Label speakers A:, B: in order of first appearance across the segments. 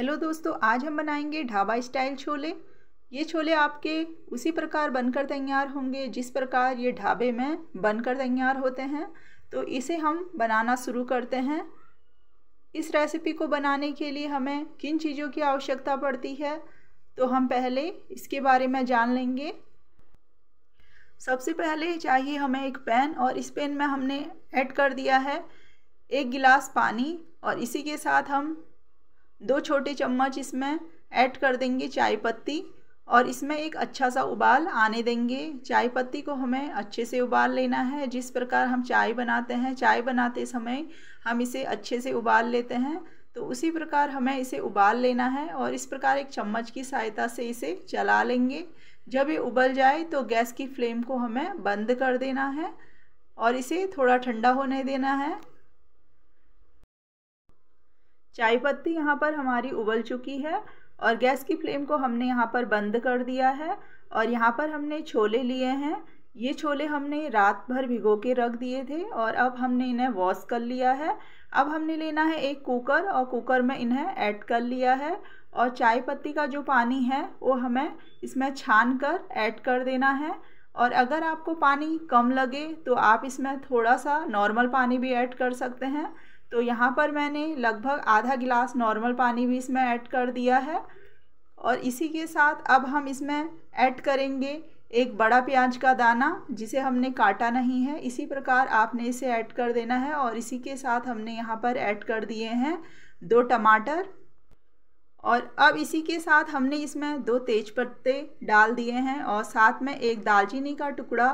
A: hello दोस्तों आज हम बनाएंगे ढाबा स्टाइल छोले ये छोले आपके उसी प्रकार बनकर तैयार होंगे जिस प्रकार ये ढाबे में बनकर तैयार होते हैं तो इसे हम बनाना शुरू करते हैं इस रेसिपी को बनाने के लिए हमें किन चीज़ों की आवश्यकता पड़ती है तो हम पहले इसके बारे में जान लेंगे सबसे पहले चाहिए हमें एक पैन और इस पैन में हमने ऐड कर दिया है एक गिलास पानी और इसी के साथ हम दो छोटे चम्मच इसमें ऐड कर देंगे चाय पत्ती और इसमें एक अच्छा सा उबाल आने देंगे चाय पत्ती को हमें अच्छे से उबाल लेना है जिस प्रकार हम चाय बनाते हैं चाय बनाते समय हम इसे अच्छे से उबाल लेते हैं तो उसी प्रकार हमें इसे उबाल लेना है और इस प्रकार एक चम्मच की सहायता से इसे चला लेंगे जब ये उबल जाए तो गैस की फ्लेम को हमें बंद कर देना है और इसे थोड़ा ठंडा होने देना है चाय पत्ती यहाँ पर हमारी उबल चुकी है और गैस की फ्लेम को हमने यहाँ पर बंद कर दिया है और यहाँ पर हमने छोले लिए हैं ये छोले हमने रात भर भिगो के रख दिए थे और अब हमने इन्हें वॉश कर लिया है अब हमने लेना है एक कुकर और कुकर में इन्हें ऐड कर लिया है और चाय पत्ती का जो पानी है वो हमें इसमें छान कर ऐड कर देना है और अगर आपको पानी कम लगे तो आप इसमें थोड़ा सा नॉर्मल पानी भी ऐड कर सकते हैं तो यहाँ पर मैंने लगभग आधा गिलास नॉर्मल पानी भी इसमें ऐड कर दिया है और इसी के साथ अब हम इसमें ऐड करेंगे एक बड़ा प्याज का दाना जिसे हमने काटा नहीं है इसी प्रकार आपने इसे ऐड कर देना है और इसी के साथ हमने यहाँ पर ऐड कर दिए हैं दो टमाटर और अब इसी के साथ हमने इसमें दो तेज पत्ते डाल दिए हैं और साथ में एक दालचीनी का टुकड़ा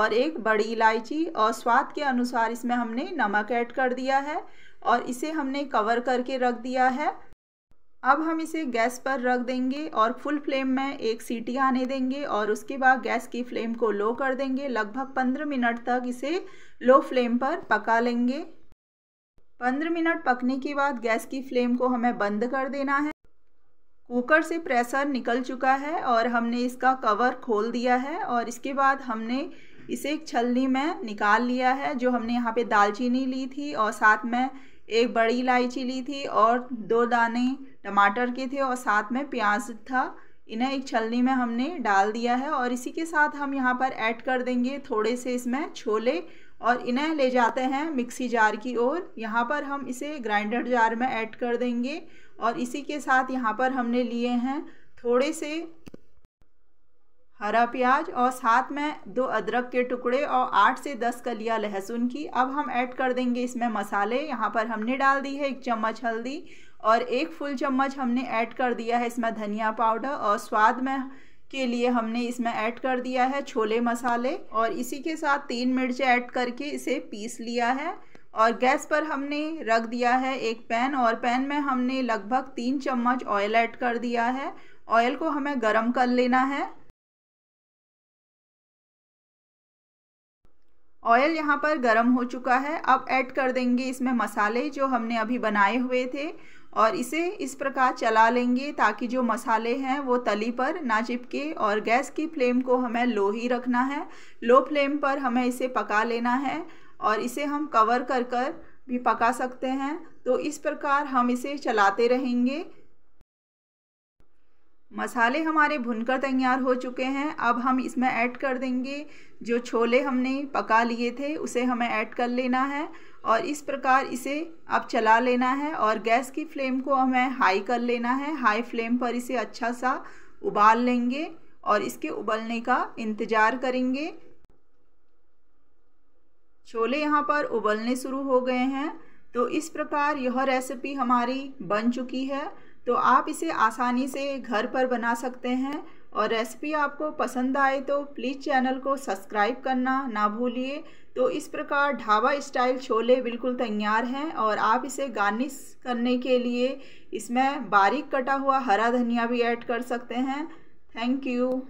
A: और एक बड़ी इलायची और स्वाद के अनुसार इसमें हमने नमक ऐड कर दिया है और इसे हमने कवर करके रख दिया है अब हम इसे गैस पर रख देंगे और फुल फ्लेम में एक सीटी आने देंगे और उसके बाद गैस की फ्लेम को लो कर देंगे लगभग पंद्रह मिनट तक इसे लो फ्लेम पर पका लेंगे पंद्रह मिनट पकने के बाद गैस की फ्लेम को हमें बंद कर देना है कुकर से प्रेशर निकल चुका है और हमने इसका कवर खोल दिया है और इसके बाद हमने इसे एक छलनी में निकाल लिया है जो हमने यहाँ पे दालचीनी ली थी और साथ में एक बड़ी इलायची ली थी और दो दाने टमाटर के थे और साथ में प्याज था इन्हें एक छलनी में हमने डाल दिया है और इसी के साथ हम यहाँ पर ऐड कर देंगे थोड़े से इसमें छोले और इन्हें ले जाते हैं मिक्सी जार की ओर यहाँ पर हम इसे ग्राइंडर जार में ऐड कर देंगे और इसी के साथ यहाँ पर हमने लिए हैं थोड़े से हरा प्याज और साथ में दो अदरक के टुकड़े और आठ से दस कलिया लहसुन की अब हम ऐड कर देंगे इसमें मसाले यहाँ पर हमने डाल दी है एक चम्मच हल्दी और एक फुल चम्मच हमने ऐड कर दिया है इसमें धनिया पाउडर और स्वाद में के लिए हमने इसमें ऐड कर दिया है छोले मसाले और इसी के साथ तीन मिर्च ऐड करके इसे पीस लिया है और गैस पर हमने रख दिया है एक पैन और पैन में हमने लगभग तीन चम्मच ऑयल ऐड कर दिया है ऑयल को हमें गरम कर लेना है ऑयल यहाँ पर गर्म हो चुका है अब ऐड कर देंगे इसमें मसाले जो हमने अभी बनाए हुए थे और इसे इस प्रकार चला लेंगे ताकि जो मसाले हैं वो तली पर ना चिपके और गैस की फ्लेम को हमें लो ही रखना है लो फ्लेम पर हमें इसे पका लेना है और इसे हम कवर कर कर भी पका सकते हैं तो इस प्रकार हम इसे चलाते रहेंगे मसाले हमारे भुनकर तैयार हो चुके हैं अब हम इसमें ऐड कर देंगे जो छोले हमने पका लिए थे उसे हमें ऐड कर लेना है और इस प्रकार इसे अब चला लेना है और गैस की फ्लेम को हमें हाई कर लेना है हाई फ्लेम पर इसे अच्छा सा उबाल लेंगे और इसके उबलने का इंतज़ार करेंगे छोले यहाँ पर उबलने शुरू हो गए हैं तो इस प्रकार यह रेसिपी हमारी बन चुकी है तो आप इसे आसानी से घर पर बना सकते हैं और रेसिपी आपको पसंद आए तो प्लीज़ चैनल को सब्सक्राइब करना ना भूलिए तो इस प्रकार ढाबा स्टाइल छोले बिल्कुल तैयार हैं और आप इसे गार्निश करने के लिए इसमें बारीक कटा हुआ हरा धनिया भी ऐड कर सकते हैं थैंक यू